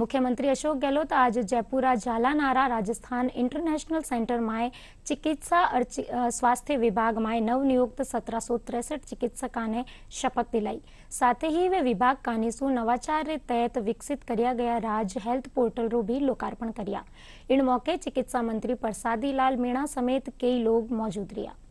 मुख्यमंत्री अशोक गहलोत आज जयपुरा झालानारा राजस्थान इंटरनेशनल सेंटर में चिकित्सा और स्वास्थ्य विभाग में नवनियुक्त सत्रह सौ तिरसठ चिकित्सका ने शपथ दिलाई साथ ही वे विभाग का निशु तहत विकसित कराया गया राज हेल्थ पोर्टल भी लोकार्पण किया इन मौके चिकित्सा मंत्री परसादी लाल मीणा समेत कई लोग मौजूद रिया